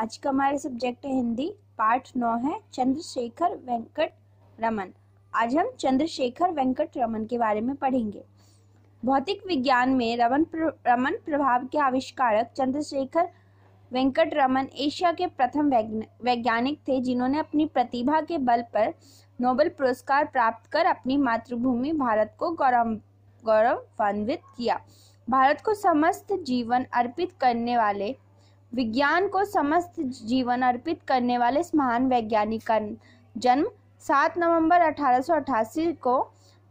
आज का हमारे सब्जेक्ट है हिंदी पार्ट नौ है चंद्रशेखर वेंकट रमन आज हम चंद्रशेखर वेंकट रमन के बारे में पढ़ेंगे भौतिक विज्ञान में रमन प्र, रमन प्रभाव के आविष्कारक चंद्रशेखर वेंकट रमन एशिया के प्रथम वैज्ञानिक थे जिन्होंने अपनी प्रतिभा के बल पर नोबेल पुरस्कार प्राप्त कर अपनी मातृभूमि भारत को गौरव गौरवान्वित किया भारत को समस्त जीवन अर्पित करने वाले विज्ञान को समस्त जीवन अर्पित करने वाले इस महान वैज्ञानिक का जन्म 7 नवंबर 1888 को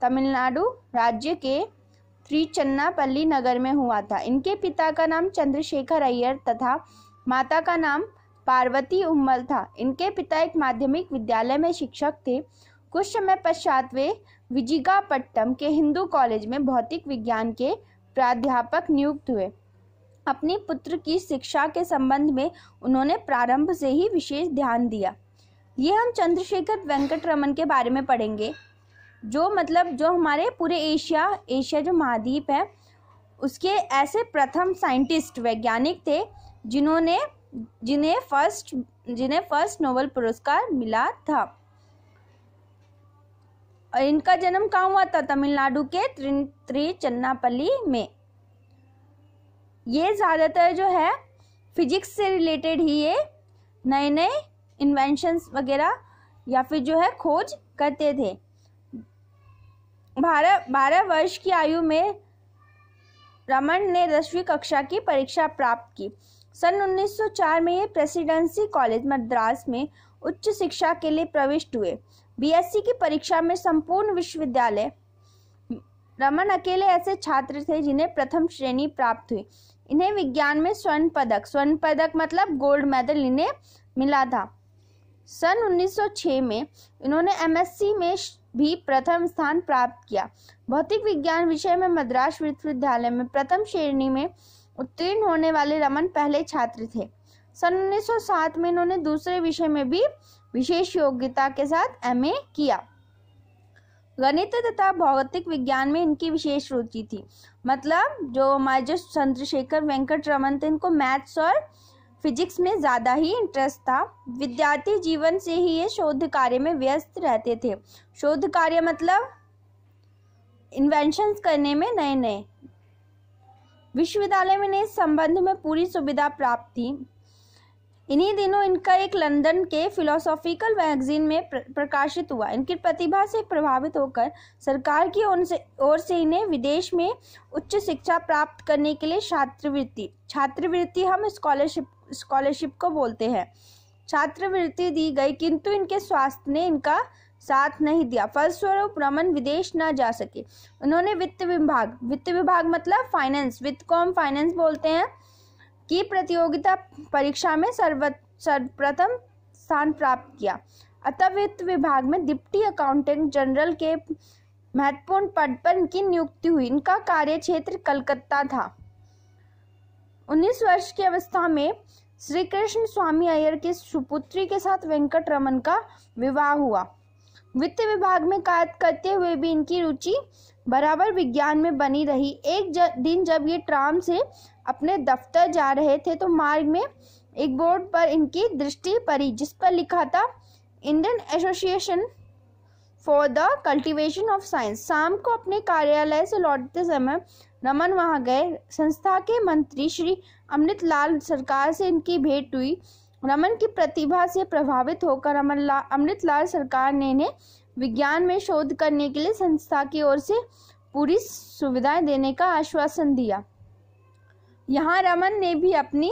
तमिलनाडु राज्य के त्रिचन्नापल्ली नगर में हुआ था इनके पिता का नाम चंद्रशेखर अय्यर तथा माता का नाम पार्वती उम्मल था इनके पिता एक माध्यमिक विद्यालय में शिक्षक थे कुछ समय पश्चात वे विजिगापट्टम के हिंदू कॉलेज में भौतिक विज्ञान के प्राध्यापक नियुक्त हुए अपने पुत्र की शिक्षा के संबंध में उन्होंने प्रारंभ से ही विशेष ध्यान दिया ये हम चंद्रशेखर वेंकट रमन के बारे में पढ़ेंगे जो मतलब जो हमारे पूरे एशिया एशिया जो महाद्वीप है उसके ऐसे प्रथम साइंटिस्ट वैज्ञानिक थे जिन्होंने जिन्हें फर्स्ट जिन्हें फर्स्ट नोबल पुरस्कार मिला था इनका जन्म कहाँ हुआ था तमिलनाडु के त्रिचन्नापल्ली में ये ज़्यादातर जो है फिजिक्स से रिलेटेड ही ये नए नए इन्वेंशंस वगैरह या फिर जो है खोज करते थे बारह बारह वर्ष की आयु में रमन ने दसवीं कक्षा की परीक्षा प्राप्त की सन 1904 में ये प्रेसिडेंसी कॉलेज मद्रास में उच्च शिक्षा के लिए प्रविष्ट हुए बीएससी की परीक्षा में संपूर्ण विश्वविद्यालय रमन अकेले ऐसे छात्र थे जिन्हें प्रथम श्रेणी प्राप्त हुई इन्हें विज्ञान में स्वर्ण पदक स्वर्ण पदक मतलब गोल्ड मेडल इन्हें मिला था सन 1906 में इन्होंने एमएससी में भी प्रथम स्थान प्राप्त किया भौतिक विज्ञान विषय में मद्रास विश्वविद्यालय में प्रथम श्रेणी में उत्तीर्ण होने वाले रमन पहले छात्र थे सन 1907 में इन्होंने दूसरे विषय में भी विशेष योग्यता के साथ एमए किया गणित तथा भौतिक विज्ञान में इनकी विशेष रुचि थी मतलब जो हमारे जो चंद्रशेखर वेंकट रमन थे इनको मैथ्स और फिजिक्स में ज़्यादा ही इंटरेस्ट था विद्यार्थी जीवन से ही ये शोध कार्य में व्यस्त रहते थे शोध कार्य मतलब इन्वेंशंस करने में नए नए विश्वविद्यालय में इस संबंध में पूरी सुविधा प्राप्त थी इन्हीं दिनों इनका एक लंदन के फिलोसॉफिकल मैगजीन में प्रकाशित हुआ इनकी प्रतिभा से प्रभावित होकर सरकार की ओर से इन्हें विदेश में उच्च शिक्षा प्राप्त करने के लिए छात्रवृत्ति छात्रवृत्ति हम स्कॉलरशिप स्कॉलरशिप को बोलते हैं छात्रवृत्ति दी गई किंतु इनके स्वास्थ्य ने इनका साथ नहीं दिया फलस्वरूप रमन विदेश ना जा सके उन्होंने वित्त विभाग वित्त विभाग मतलब फाइनेंस वित्त को हम फाइनेंस बोलते हैं की प्रतियोगिता परीक्षा में सर्व सर्वप्रथम स्थान प्राप्त किया अतः विभाग में डिप्टी अकाउंटेंट जनरल के महत्वपूर्ण पद पर इनकी नियुक्ति हुई इनका कार्य क्षेत्र कलकत्ता था 19 वर्ष की अवस्था में श्री कृष्ण स्वामी अय्यर की सुपुत्री के साथ वेंकट रमन का विवाह हुआ वित्त विभाग में कार्य करते हुए भी इनकी रुचि बराबर विज्ञान में बनी रही एक दिन जब ये ट्राम से अपने दफ्तर जा रहे थे तो मार्ग में एक बोर्ड पर इनकी दृष्टि पड़ी जिस पर लिखा था Indian association for the cultivation of science शाम को अपने कार्यालय से लौटते समय रमन वहां गए संस्था के मंत्री श्री अमृत लाल सरकार से इनकी भेंट हुई रमन की प्रतिभा से प्रभावित होकर अमन ला, अमृत लाल सरकार ने इन्हें विज्ञान में शोध करने के लिए संस्था की ओर से पूरी सुविधाएं देने का आश्वासन दिया यहाँ रमन ने भी अपनी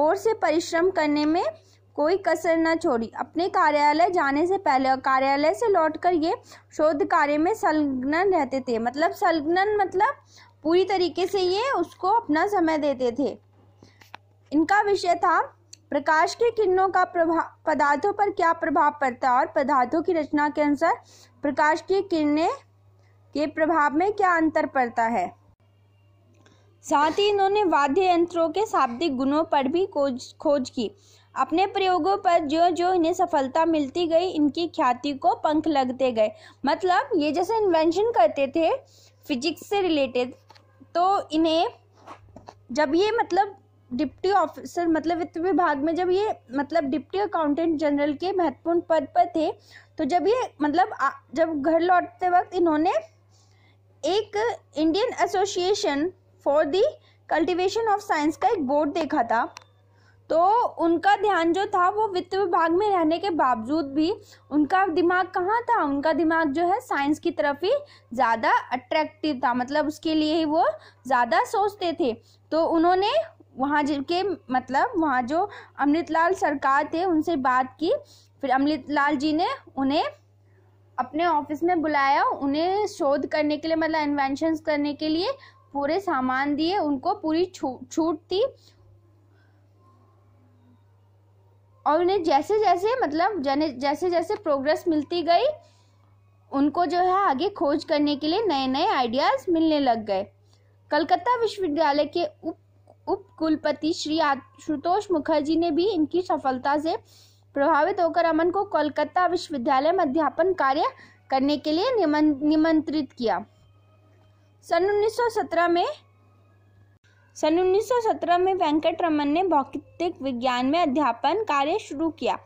ओर से परिश्रम करने में कोई कसर न छोड़ी अपने कार्यालय जाने से पहले कार्यालय से लौटकर ये शोध कार्य में संलग्न रहते थे मतलब संलग्न मतलब पूरी तरीके से ये उसको अपना समय देते थे इनका विषय था प्रकाश के किरणों का प्रभाव पदार्थों पर क्या प्रभाव पड़ता है और पदार्थों की रचना के अनुसार प्रकाश की किरणें के प्रभाव में क्या अंतर पड़ता है साथ ही इन्होंने वाद्य यंत्रों के शाब्दिक गुणों पर भी खोज खोज की अपने प्रयोगों पर जो जो इन्हें सफलता मिलती गई इनकी ख्याति को पंख लगते गए मतलब ये जैसे इन्वेंशन करते थे फिजिक्स से रिलेटेड तो इन्हें जब ये मतलब डिप्टी ऑफिसर मतलब वित्त विभाग में जब ये मतलब डिप्टी अकाउंटेंट जनरल के महत्वपूर्ण पद पर थे तो जब ये मतलब जब घर लौटते वक्त इन्होंने एक Indian association for the cultivation of science का एक बोर्ड देखा था तो उनका ध्यान जो था वो वित्त विभाग में रहने के बावजूद भी उनका दिमाग कहाँ था उनका दिमाग जो है साइंस की तरफ ही ज़्यादा अट्रैक्टिव था मतलब उसके लिए ही वो ज़्यादा सोचते थे तो उन्होंने वहाँ जिनके मतलब वहाँ जो अमृतलाल सरकार थे उनसे बात की फिर अमृतलाल जी ने उन्हें अपने ऑफिस में बुलाया उन्हें शोध करने के लिए मतलब इन्वेंशन करने के लिए पूरे सामान दिए उनको पूरी छूट थी और उन्हें जैसे जैसे मतलब जैसे जैसे प्रोग्रेस मिलती गई उनको जो है आगे खोज करने के लिए नए नए आइडियाज़ मिलने लग गए कलकत्ता विश्वविद्यालय के उप उप कुलपति श्री आशुतोष मुखर्जी ने भी इनकी सफलता से प्रभावित होकर अमन को कोलकाता विश्वविद्यालय में अध्यापन कार्य करने के लिए निमंत्रित किया सन 1917 में सन 1917 में वेंकट रमन ने भौतिक विज्ञान में अध्यापन कार्य शुरू किया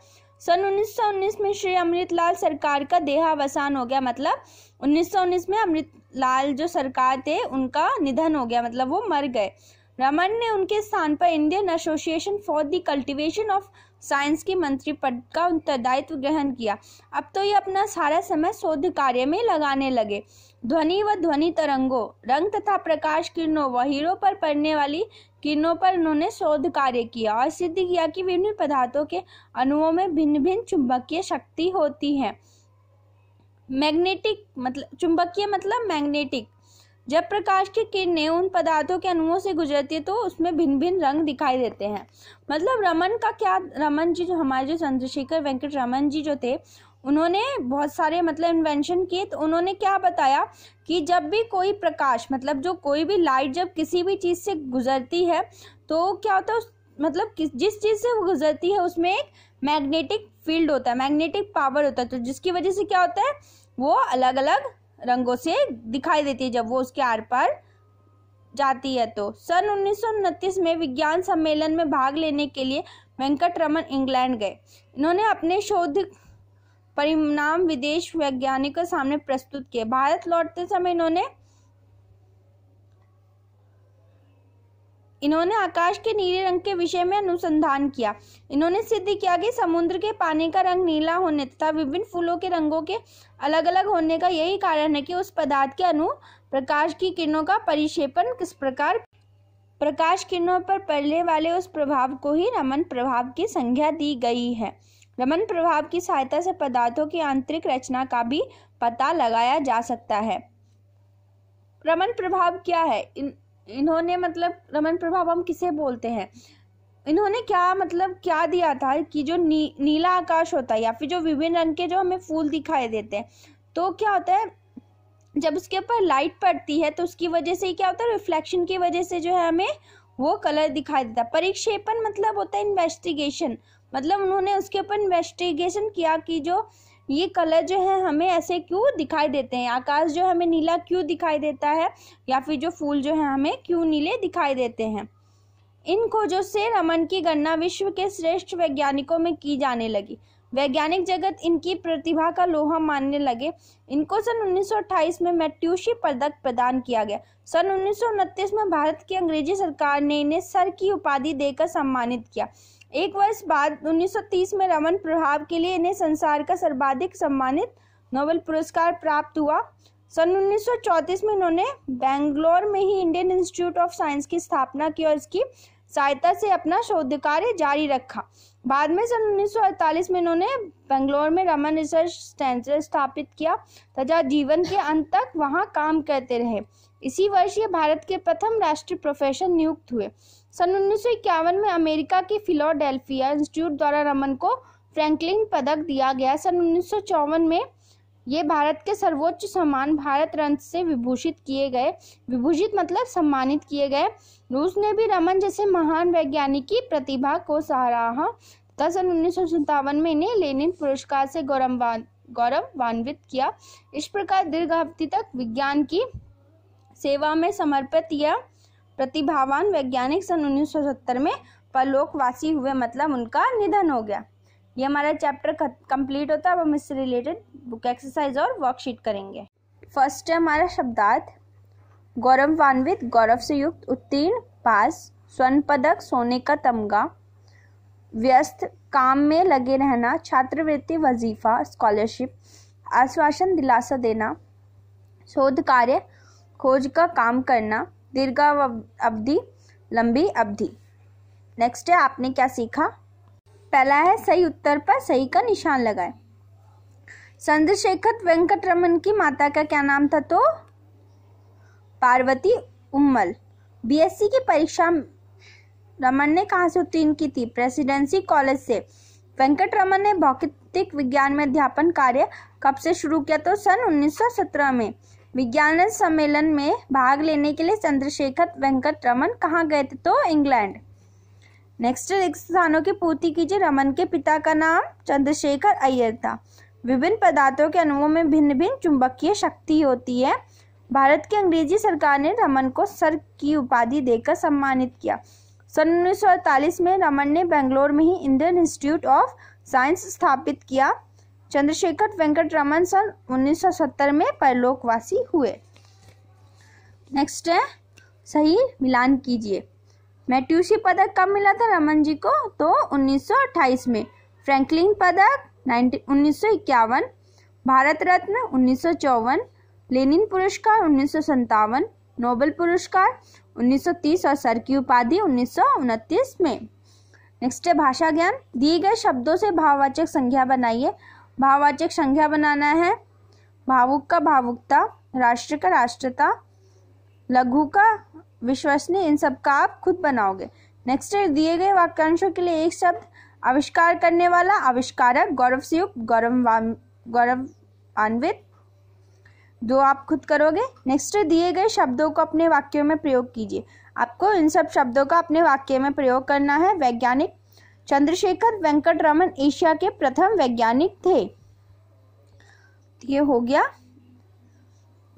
सन 1919 में श्री अमृतलाल सरकार का देहावसान हो गया मतलब 1919 में अमृतलाल जो सरकार थे उनका निधन हो गया मतलब वो मर गए रमन ने उनके स्थान पर Indian association for the cultivation of science के मंत्री पद का उत्तरदायित्व ग्रहण किया अब तो ये अपना सारा समय शोध कार्य में लगाने लगे ध्वनि व ध्वनि तरंगों रंग तथा प्रकाश किरणों व हीरो पर पड़ने वाली किरणों पर उन्होंने शोध कार्य किया और सिद्ध किया कि विभिन्न पदार्थों के अणुओं में भिन्न भिन्न चुंबकीय शक्ति होती है मैग्नेटिक मतलब चुंबकीय मतलब मैग्नेटिक जब प्रकाश की किरणें उन पदार्थों के अणुओं से गुजरती है तो उसमें भिन्न भिन्न रंग दिखाई देते हैं मतलब रमन का क्या रमन जी जो हमारे जो चंद्रशेखर वेंकट रमन जी जो थे उन्होंने बहुत सारे मतलब इन्वेंशन किए तो उन्होंने क्या बताया कि जब भी कोई प्रकाश मतलब जो कोई भी लाइट जब किसी भी चीज़ से गुजरती है तो क्या होता है उस मतलब किस जिस चीज़ से वो गुजरती है उसमें एक मैग्नेटिक फील्ड होता है मैग्नेटिक पावर होता है तो जिसकी वजह से क्या होता है वो अलग अलग रंगों से दिखाई देती है जब वो उसके आर पार जाती है तो सन उन्नीस में विज्ञान सम्मेलन में भाग लेने के लिए वेंकट रमन इंग्लैंड गए इन्होंने अपने शोध परिणाम विदेश वैज्ञानिकों सामने प्रस्तुत किए भारत लौटते समय इन्होंने इन्होंने आकाश के नीले रंग के विषय में अनुसंधान किया इन्होंने सिद्ध किया कि समुद्र के पानी का रंग नीला होने तथा विभिन्न फूलों के रंगों के अलग अलग होने का यही कारण है कि उस पदार्थ के अनु प्रकाश की किरणों का परिक्षेपण किस प्रकार प्रकाश किरणों पर पड़ने वाले उस प्रभाव को ही रमन प्रभाव की संज्ञा दी गई है रमन प्रभाव की सहायता से पदार्थों की आंतरिक रचना का भी पता लगाया जा सकता है रमन प्रभाव क्या है इन इन्होंने मतलब रमन प्रभाव हम किसे बोलते हैं इन्होंने क्या मतलब क्या दिया था कि जो नी, नीला आकाश होता है या फिर जो विभिन्न रंग के जो हमें फूल दिखाई देते हैं तो क्या होता है जब उसके ऊपर लाइट पड़ती है तो उसकी वजह से क्या होता है रिफ्लेक्शन की वजह से जो है हमें वो कलर दिखाई देता है परिक्षेपण मतलब होता है इन्वेस्टिगेशन मतलब उन्होंने उसके ऊपर इन्वेस्टिगेशन किया कि जो ये कलर जो है हमें ऐसे क्यों दिखाई देते हैं आकाश जो हमें नीला क्यों दिखाई देता है या फिर जो फूल जो है हमें क्यों नीले दिखाई देते हैं इन खोजों से रमन की गणना विश्व के श्रेष्ठ वैज्ञानिकों में की जाने लगी वैज्ञानिक जगत इनकी प्रतिभा का लोहा मानने लगे इनको सन 1928 में मैट्यूशी पदक प्रदान किया गया सन उन्नीस में भारत की अंग्रेजी सरकार ने इन्हें सर की उपाधि देकर सम्मानित किया एक वर्ष बाद 1930 में रमन प्रभाव के लिए इन्हें संसार का सर्वाधिक सम्मानित नोबेल पुरस्कार प्राप्त हुआ सन उन्नीस में इन्होंने बेंगलोर में ही इंडियन इंस्टीट्यूट ऑफ साइंस की स्थापना की और इसकी सहायता से अपना शोध कार्य जारी रखा बाद में सन 1948 में इन्होंने बेंगलोर में रमन रिसर्च सेंटर स्थापित किया तथा जीवन के अंत तक वहां काम करते रहे इसी वर्ष ये भारत के प्रथम राष्ट्रीय प्रोफेसर नियुक्त हुए सन उन्नीस में अमेरिका की फिलोडेल्फिया इंस्टीट्यूट द्वारा रमन को फ्रैंकलिन पदक दिया गया सन उन्नीस में ये भारत के सर्वोच्च सम्मान भारत रन से विभूषित किए गए विभूषित मतलब सम्मानित किए गए रूस ने भी रमन जैसे महान वैज्ञानिक की प्रतिभा को सराहा तथा सन उन्नीस में इन्हें लेनिन पुरस्कार से गौरवान गौरवान्वित किया इस प्रकार दीर्घ अवधि तक विज्ञान की सेवा में समर्पित यह प्रतिभावान वैज्ञानिक सन उन्नीस में परलोकवासी हुए मतलब उनका निधन हो गया ये हमारा चैप्टर कंप्लीट होता है अब हम इससे रिलेटेड बुक एक्सरसाइज और वर्कशीट करेंगे फर्स्ट है हमारा शब्दार्थ गौरवान्वित गौरव से युक्त उत्तीर्ण पास स्वर्ण पदक सोने का तमगा व्यस्त काम में लगे रहना छात्रवृत्ति वजीफा स्कॉलरशिप आश्वासन दिलासा देना शोध कार्य खोज का काम करना अवधि लंबी अवधि नेक्स्ट है आपने क्या सीखा पहला है सही उत्तर पर सही का निशान लगाए चंद्रशेखर रमन की माता का क्या नाम था तो पार्वती उम्मल बीएससी की परीक्षा रमन ने कहाँ से उत्तीर्ण की थी प्रेसिडेंसी कॉलेज से वेंकट रमन ने भौतिक विज्ञान में अध्यापन कार्य कब से शुरू किया तो सन 1917 में विज्ञान सम्मेलन में भाग लेने के लिए चंद्रशेखर वेंकट रमन कहाँ गए थे तो इंग्लैंड नेक्स्ट स्थानों की पूर्ति कीजिए रमन के पिता का नाम चंद्रशेखर अय्यर था विभिन्न पदार्थों के अणुओं में भिन्न भिन्न चुंबकीय शक्ति होती है भारत की अंग्रेजी सरकार ने रमन को सर की उपाधि देकर सम्मानित किया सन उन्नीस में रमन ने बेंगलोर में ही इंडियन इंस्टीट्यूट ऑफ साइंस स्थापित किया चंद्रशेखर वेंकट रमन सन 1970 में परलोकवासी हुए नेक्स्ट है सही मिलान कीजिए मैट्यूसी पदक कब मिला था रमन जी को तो 1928 में फ्रैंकलिन पदक उन्नीस भारत रत्न उन्नीस लेनिन पुरस्कार उन्नीस नोबेल पुरस्कार 1930 और सर की उपाधि उन्नीस में नेक्स्ट है भाषा ज्ञान दिए गए शब्दों से भाववाचक संख्या बनाइए भाववाचक संख्या बनाना है भावुक का भावुकता राष्ट्र का राष्ट्रता लघु का विश्वसनीय इन सब का आप खुद बनाओगे नेक्स्ट दिए गए वाक्यांशों के लिए एक शब्द आविष्कार करने वाला आविष्कारक गौरव से युक्त गौरव गौरवान्वित दो आप खुद करोगे नेक्स्ट दिए गए शब्दों को अपने वाक्यों में प्रयोग कीजिए आपको इन सब शब्दों का अपने वाक्य में प्रयोग करना है वैज्ञानिक चंद्रशेखर वेंकट रमन एशिया के प्रथम वैज्ञानिक थे ये हो गया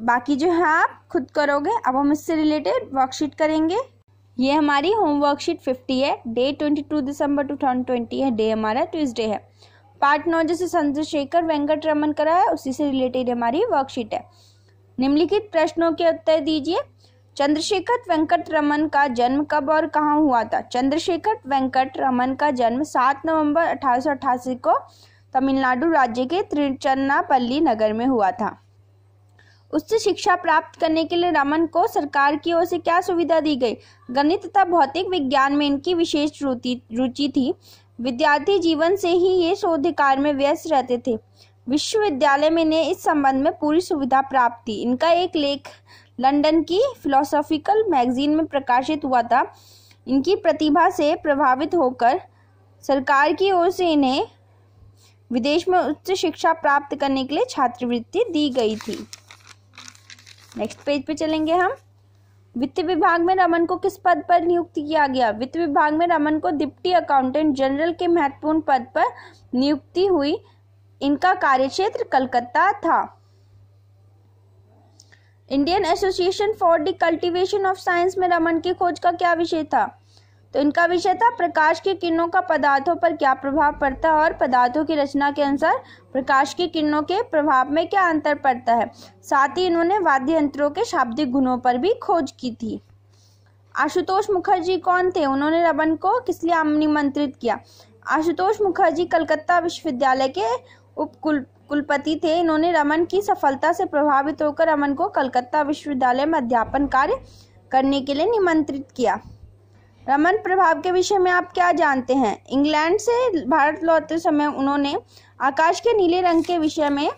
बाकी जो है आप खुद करोगे अब हम इससे रिलेटेड वर्कशीट करेंगे ये हमारी होम वर्कशीट फिफ्टी है day twenty two December two thousand twenty है डे हमारा ट्यूसडे है पार्ट नौ जैसे चंद्रशेखर वेंकट रमन करा है उसी से रिलेटेड हमारी वर्कशीट है निम्नलिखित प्रश्नों के उत्तर दीजिए चंद्रशेखर वेंकट रमन का जन्म कब और कहाँ हुआ था चंद्रशेखर वेंकट रमन का जन्म 7 नवंबर अठारह को तमिलनाडु राज्य के त्रिचन्नापल्ली नगर में हुआ था उच्च शिक्षा प्राप्त करने के लिए रमन को सरकार की ओर से क्या सुविधा दी गई गणित तथा भौतिक विज्ञान में इनकी विशेष रुचि थी विद्यार्थी जीवन से ही ये शोधकार में व्यस्त रहते थे विश्वविद्यालय में इन्हें इस संबंध में पूरी सुविधा प्राप्त थी इनका एक लेख लंदन की फिलोसॉफिकल मैगजीन में प्रकाशित हुआ था इनकी प्रतिभा से प्रभावित होकर सरकार की ओर से इन्हें विदेश में उच्च शिक्षा प्राप्त करने के लिए छात्रवृत्ति दी गई थी नेक्स्ट पेज पे चलेंगे हम वित्त विभाग में रमन को किस पद पर नियुक्त किया गया वित्त विभाग में रमन को डिप्टी अकाउंटेंट जनरल के महत्वपूर्ण पद पर नियुक्ति हुई इनका कार्यक्षेत्र कलकत्ता था Indian association for the cultivation of science में रमन की खोज का क्या विषय था तो इनका विषय था प्रकाश के किरणों का पदार्थों पर क्या प्रभाव पड़ता है और पदार्थों की रचना के अनुसार प्रकाश के किरणों के प्रभाव में क्या अंतर पड़ता है साथ ही इन्होंने वाद्य यंत्रों के शाब्दिक गुणों पर भी खोज की थी आशुतोष मुखर्जी कौन थे उन्होंने रमन को किस लिए आमंत्रित किया आशुतोष मुखर्जी कलकत्ता विश्वविद्यालय के उपकुल कुलपति थे इन्होंने रमन की सफलता से प्रभावित होकर रमन को कलकत्ता विश्वविद्यालय में अध्यापन कार्य करने के लिए निमंत्रित किया रमन प्रभाव के विषय में आप क्या जानते हैं इंग्लैंड से भारत लौटते समय उन्होंने आकाश के नीले रंग के विषय में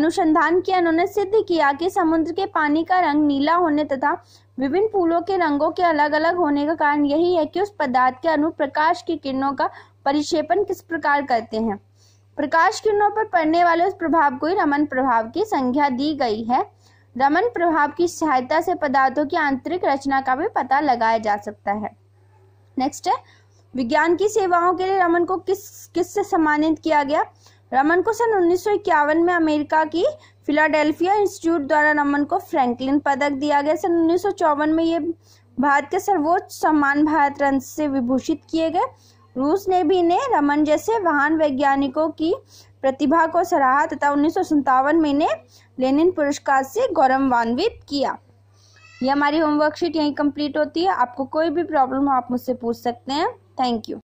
अनुसंधान किया उन्होंने सिद्ध किया कि समुद्र के पानी का रंग नीला होने तथा विभिन्न फूलों के रंगों के अलग अलग होने का कारण यही है कि उस पदार्थ के अनु प्रकाश की किरणों का परिक्षेपण किस प्रकार करते हैं प्रकाश किरणों पर पड़ने वाले उस प्रभाव को ही रमन प्रभाव की संख्या दी गई है रमन प्रभाव की सहायता से पदार्थों की आंतरिक रचना का भी पता लगाया जा सकता है नेक्स्ट है विज्ञान की सेवाओं के लिए रमन को किस किस से सम्मानित किया गया रमन को सन उन्नीस में अमेरिका की फिलाडेल्फिया इंस्टीट्यूट द्वारा रमन को फ्रैंकलिन पदक दिया गया सन उन्नीस में ये भारत के सर्वोच्च सम्मान भारत रत्न से विभूषित किए गए रूस ने भी इन्हें रमन जैसे महान वैज्ञानिकों की प्रतिभा को सराहा तथा उन्नीस में इन्हें लेनिन पुरस्कार से गौरवान्वित किया ये हमारी होमवर्कशीट यहीं कंप्लीट होती है आपको कोई भी प्रॉब्लम हो आप मुझसे पूछ सकते हैं थैंक यू